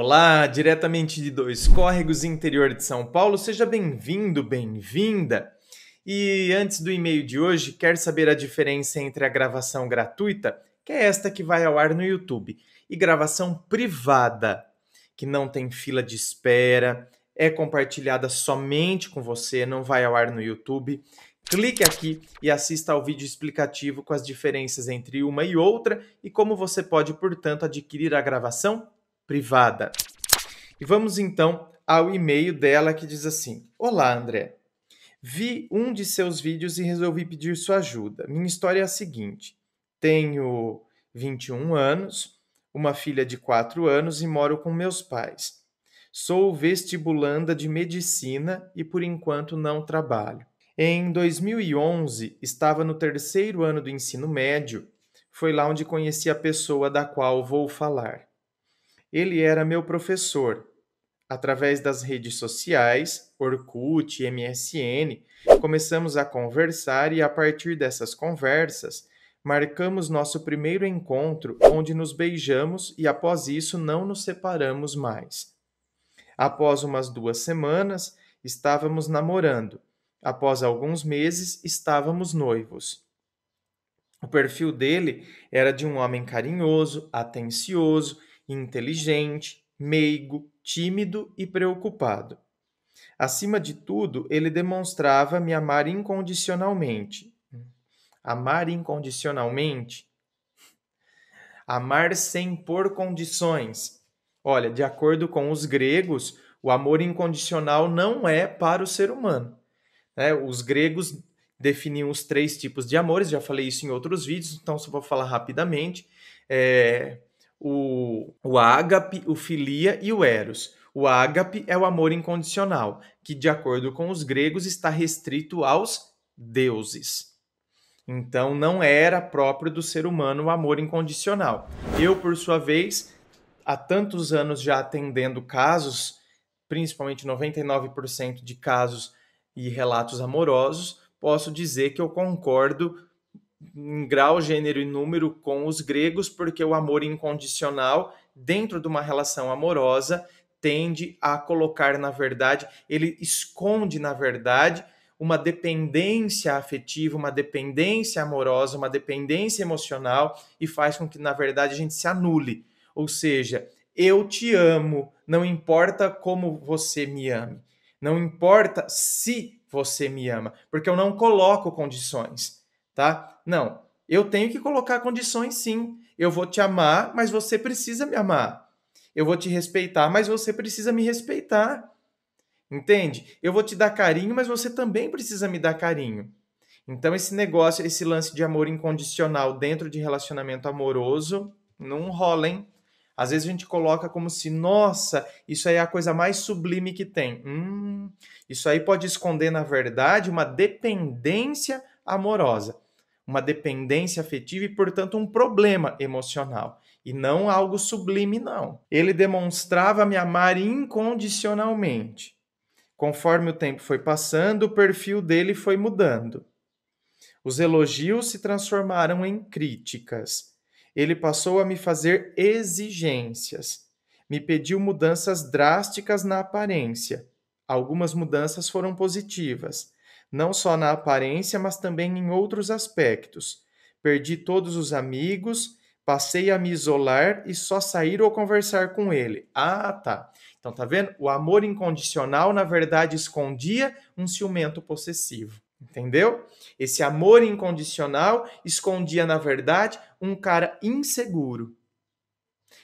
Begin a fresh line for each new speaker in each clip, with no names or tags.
Olá, diretamente de Dois Córregos, interior de São Paulo, seja bem-vindo, bem-vinda. E antes do e-mail de hoje, quer saber a diferença entre a gravação gratuita, que é esta que vai ao ar no YouTube, e gravação privada, que não tem fila de espera, é compartilhada somente com você, não vai ao ar no YouTube. Clique aqui e assista ao vídeo explicativo com as diferenças entre uma e outra e como você pode, portanto, adquirir a gravação privada. E vamos então ao e-mail dela que diz assim: Olá, André. Vi um de seus vídeos e resolvi pedir sua ajuda. Minha história é a seguinte: tenho 21 anos, uma filha de 4 anos e moro com meus pais. Sou vestibulanda de medicina e por enquanto não trabalho. Em 2011, estava no terceiro ano do ensino médio. Foi lá onde conheci a pessoa da qual vou falar ele era meu professor. Através das redes sociais, Orkut, MSN, começamos a conversar e, a partir dessas conversas, marcamos nosso primeiro encontro, onde nos beijamos e, após isso, não nos separamos mais. Após umas duas semanas, estávamos namorando. Após alguns meses, estávamos noivos. O perfil dele era de um homem carinhoso, atencioso inteligente, meigo, tímido e preocupado. Acima de tudo, ele demonstrava me amar incondicionalmente. Amar incondicionalmente? Amar sem pôr condições. Olha, de acordo com os gregos, o amor incondicional não é para o ser humano. Né? Os gregos definiam os três tipos de amores, já falei isso em outros vídeos, então só vou falar rapidamente. É, o, o ágape, o filia e o eros. O ágape é o amor incondicional, que, de acordo com os gregos, está restrito aos deuses. Então, não era próprio do ser humano o amor incondicional. Eu, por sua vez, há tantos anos já atendendo casos, principalmente 99% de casos e relatos amorosos, posso dizer que eu concordo em grau, gênero e número com os gregos, porque o amor incondicional, dentro de uma relação amorosa, tende a colocar, na verdade, ele esconde, na verdade, uma dependência afetiva, uma dependência amorosa, uma dependência emocional e faz com que, na verdade, a gente se anule. Ou seja, eu te amo, não importa como você me ame, não importa se você me ama, porque eu não coloco condições tá? Não, eu tenho que colocar condições sim. Eu vou te amar, mas você precisa me amar. Eu vou te respeitar, mas você precisa me respeitar. Entende? Eu vou te dar carinho, mas você também precisa me dar carinho. Então, esse negócio, esse lance de amor incondicional dentro de relacionamento amoroso, não rola, hein? Às vezes a gente coloca como se, nossa, isso aí é a coisa mais sublime que tem. Hum, isso aí pode esconder, na verdade, uma dependência amorosa uma dependência afetiva e, portanto, um problema emocional e não algo sublime, não. Ele demonstrava me amar incondicionalmente. Conforme o tempo foi passando, o perfil dele foi mudando. Os elogios se transformaram em críticas. Ele passou a me fazer exigências. Me pediu mudanças drásticas na aparência. Algumas mudanças foram positivas, não só na aparência, mas também em outros aspectos. Perdi todos os amigos, passei a me isolar e só sair ou conversar com ele. Ah, tá. Então tá vendo? O amor incondicional, na verdade, escondia um ciumento possessivo. Entendeu? Esse amor incondicional escondia, na verdade, um cara inseguro.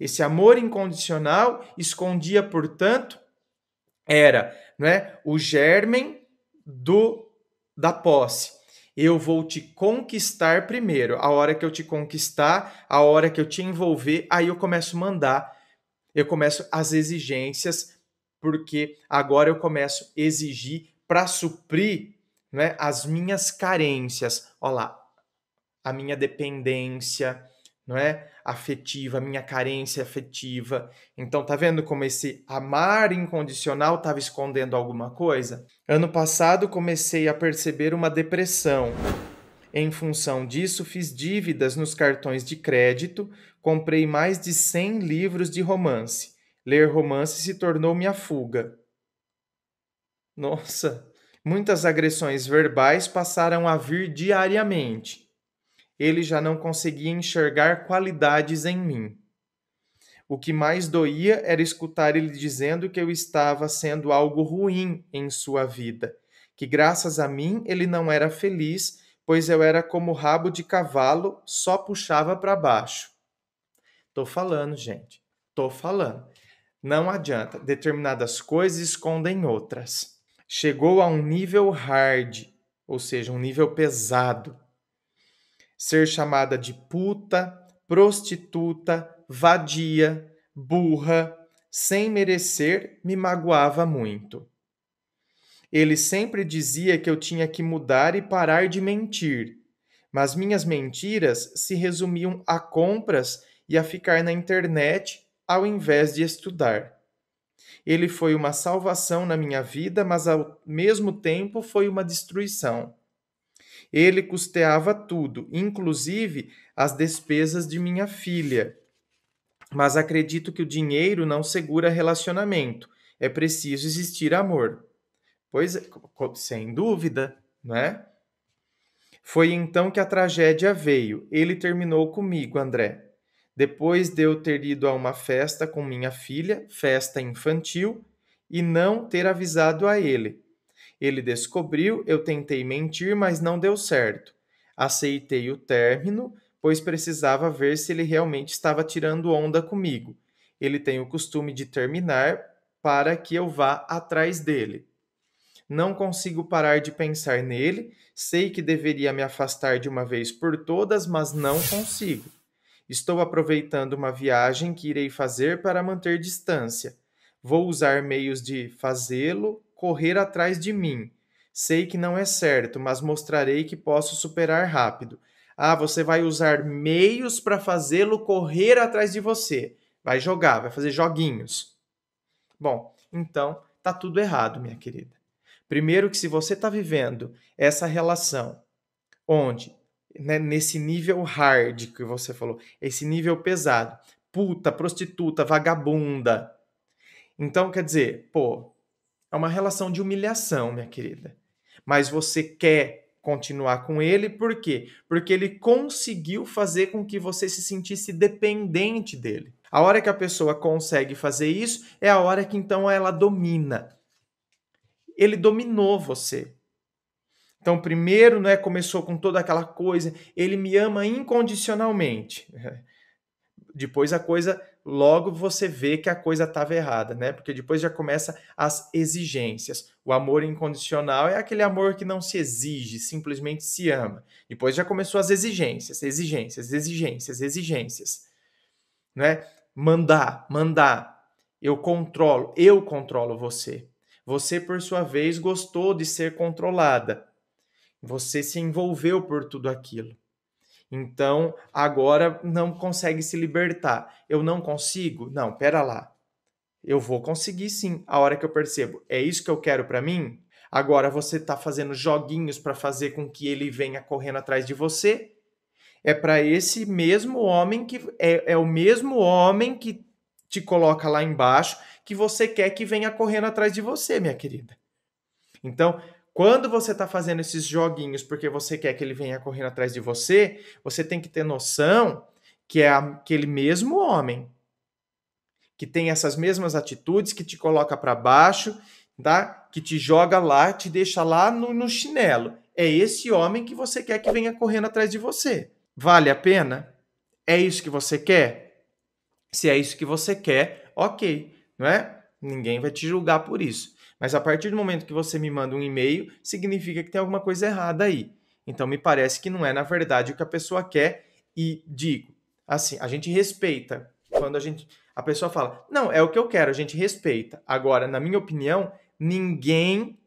Esse amor incondicional escondia, portanto, era né, o germen do da posse. Eu vou te conquistar primeiro. A hora que eu te conquistar, a hora que eu te envolver, aí eu começo a mandar, eu começo as exigências, porque agora eu começo a exigir para suprir né, as minhas carências. Olha lá, a minha dependência, não é? Afetiva, minha carência é afetiva. Então, tá vendo como esse amar incondicional estava escondendo alguma coisa? Ano passado comecei a perceber uma depressão. Em função disso, fiz dívidas nos cartões de crédito, comprei mais de 100 livros de romance. Ler romance se tornou minha fuga. Nossa, muitas agressões verbais passaram a vir diariamente ele já não conseguia enxergar qualidades em mim. O que mais doía era escutar ele dizendo que eu estava sendo algo ruim em sua vida, que graças a mim ele não era feliz, pois eu era como rabo de cavalo, só puxava para baixo. Tô falando, gente. Tô falando. Não adianta, determinadas coisas escondem outras. Chegou a um nível hard, ou seja, um nível pesado ser chamada de puta, prostituta, vadia, burra, sem merecer, me magoava muito. Ele sempre dizia que eu tinha que mudar e parar de mentir, mas minhas mentiras se resumiam a compras e a ficar na internet ao invés de estudar. Ele foi uma salvação na minha vida, mas ao mesmo tempo foi uma destruição. Ele custeava tudo, inclusive as despesas de minha filha. Mas acredito que o dinheiro não segura relacionamento. É preciso existir amor. Pois é, sem dúvida, né? Foi então que a tragédia veio. Ele terminou comigo, André. Depois de eu ter ido a uma festa com minha filha, festa infantil, e não ter avisado a ele. Ele descobriu, eu tentei mentir, mas não deu certo. Aceitei o término, pois precisava ver se ele realmente estava tirando onda comigo. Ele tem o costume de terminar para que eu vá atrás dele. Não consigo parar de pensar nele, sei que deveria me afastar de uma vez por todas, mas não consigo. Estou aproveitando uma viagem que irei fazer para manter distância. Vou usar meios de fazê-lo correr atrás de mim. Sei que não é certo, mas mostrarei que posso superar rápido. Ah, você vai usar meios para fazê-lo correr atrás de você. Vai jogar, vai fazer joguinhos. Bom, então tá tudo errado, minha querida. Primeiro que se você está vivendo essa relação onde né, nesse nível hard que você falou, esse nível pesado, puta, prostituta, vagabunda. Então quer dizer, pô, é uma relação de humilhação, minha querida. Mas você quer continuar com ele, por quê? Porque ele conseguiu fazer com que você se sentisse dependente dele. A hora que a pessoa consegue fazer isso é a hora que então ela domina. Ele dominou você. Então, primeiro, né, começou com toda aquela coisa, ele me ama incondicionalmente. Depois a coisa logo você vê que a coisa estava errada, né? Porque depois já começa as exigências. O amor incondicional é aquele amor que não se exige, simplesmente se ama. Depois já começou as exigências, exigências, exigências, exigências. Né? Mandar, mandar. Eu controlo, eu controlo você. Você, por sua vez, gostou de ser controlada. Você se envolveu por tudo aquilo. Então, agora não consegue se libertar. Eu não consigo? Não, pera lá. Eu vou conseguir sim, a hora que eu percebo. É isso que eu quero para mim? Agora você está fazendo joguinhos para fazer com que ele venha correndo atrás de você? É para esse mesmo homem que é, é o mesmo homem que te coloca lá embaixo que você quer que venha correndo atrás de você, minha querida. Então, quando você está fazendo esses joguinhos porque você quer que ele venha correndo atrás de você, você tem que ter noção que é aquele mesmo homem que tem essas mesmas atitudes, que te coloca para baixo, tá? que te joga lá, te deixa lá no, no chinelo. É esse homem que você quer que venha correndo atrás de você. Vale a pena? É isso que você quer? Se é isso que você quer, ok, não é? Ninguém vai te julgar por isso. Mas a partir do momento que você me manda um e-mail, significa que tem alguma coisa errada aí. Então me parece que não é na verdade o que a pessoa quer e digo, assim, a gente respeita quando a gente a pessoa fala: "Não, é o que eu quero", a gente respeita. Agora, na minha opinião, ninguém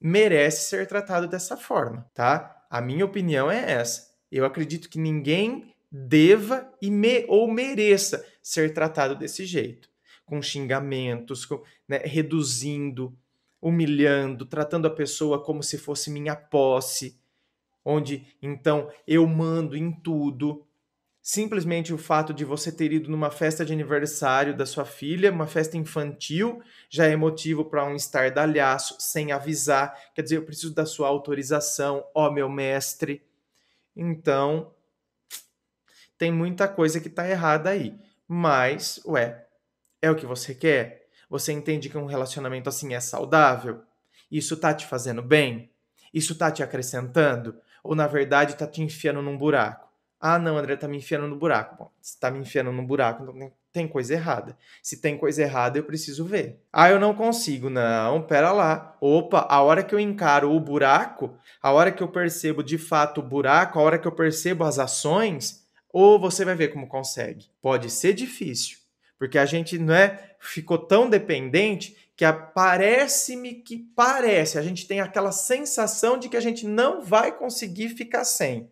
merece ser tratado dessa forma, tá? A minha opinião é essa. Eu acredito que ninguém deva e me, ou mereça ser tratado desse jeito, com xingamentos, com, né, reduzindo, humilhando, tratando a pessoa como se fosse minha posse, onde então eu mando em tudo. Simplesmente o fato de você ter ido numa festa de aniversário da sua filha, uma festa infantil, já é motivo para um estardalhaço, sem avisar. Quer dizer, eu preciso da sua autorização, ó meu mestre. Então, tem muita coisa que está errada aí. Mas, ué, é o que você quer? Você entende que um relacionamento assim é saudável? Isso tá te fazendo bem? Isso tá te acrescentando? Ou na verdade tá te enfiando num buraco? Ah, não, André, tá me enfiando no buraco. Bom, se tá me enfiando no buraco, então tem coisa errada. Se tem coisa errada, eu preciso ver. Ah, eu não consigo. Não, pera lá. Opa, a hora que eu encaro o buraco, a hora que eu percebo de fato o buraco, a hora que eu percebo as ações, ou você vai ver como consegue. Pode ser difícil, porque a gente não é, ficou tão dependente que parece-me que parece, a gente tem aquela sensação de que a gente não vai conseguir ficar sem.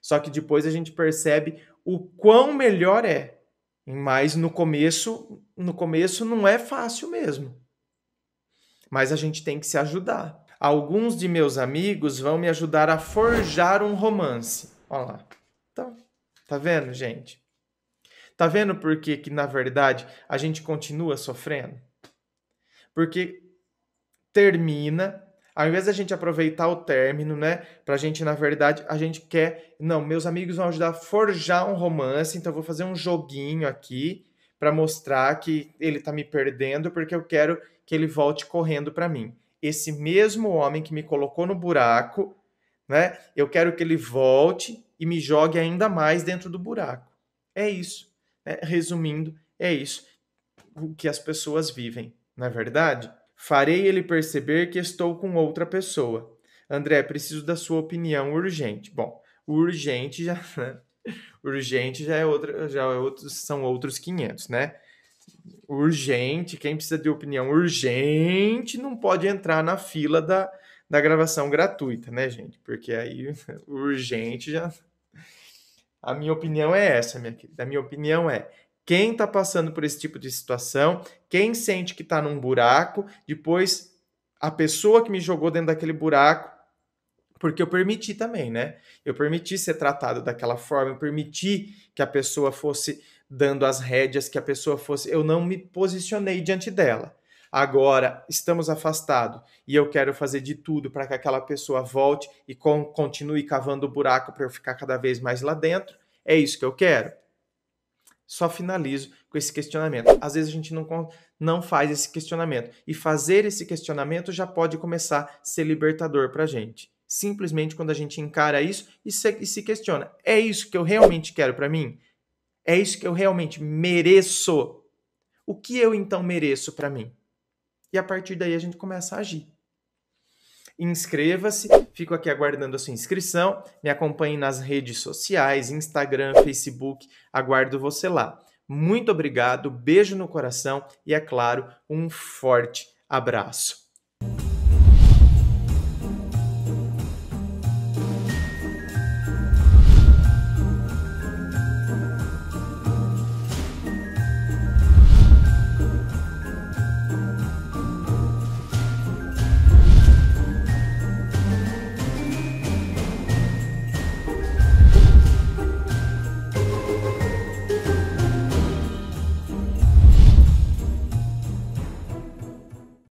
Só que depois a gente percebe o quão melhor é. Mas no começo, no começo não é fácil mesmo. Mas a gente tem que se ajudar. Alguns de meus amigos vão me ajudar a forjar um romance. Olha lá. Então, tá vendo, gente? Tá vendo por que, que na verdade a gente continua sofrendo? Porque termina, ao invés da gente aproveitar o término, né? Pra gente, na verdade, a gente quer, não, meus amigos vão ajudar a forjar um romance, então eu vou fazer um joguinho aqui para mostrar que ele tá me perdendo porque eu quero que ele volte correndo para mim. Esse mesmo homem que me colocou no buraco, né? Eu quero que ele volte e me jogue ainda mais dentro do buraco. É isso. É, resumindo, é isso o que as pessoas vivem, não é verdade? Farei ele perceber que estou com outra pessoa. André, preciso da sua opinião urgente. Bom, urgente já, né? urgente já é outra, já é outros, são outros 500, né? Urgente, quem precisa de opinião urgente não pode entrar na fila da, da gravação gratuita, né, gente? Porque aí urgente já a minha opinião é essa, minha querida. A minha opinião é quem está passando por esse tipo de situação, quem sente que está num buraco, depois a pessoa que me jogou dentro daquele buraco, porque eu permiti também, né? Eu permiti ser tratado daquela forma, eu permiti que a pessoa fosse dando as rédeas, que a pessoa fosse. Eu não me posicionei diante dela agora estamos afastados e eu quero fazer de tudo para que aquela pessoa volte e con continue cavando o buraco para eu ficar cada vez mais lá dentro, é isso que eu quero? Só finalizo com esse questionamento. Às vezes a gente não, não faz esse questionamento. E fazer esse questionamento já pode começar a ser libertador para a gente. Simplesmente quando a gente encara isso e se, e se questiona: é isso que eu realmente quero para mim? É isso que eu realmente mereço? O que eu então mereço para mim? e a partir daí a gente começa a agir. Inscreva-se, fico aqui aguardando a sua inscrição, me acompanhe nas redes sociais, Instagram, Facebook, aguardo você lá. Muito obrigado, beijo no coração e, é claro, um forte abraço.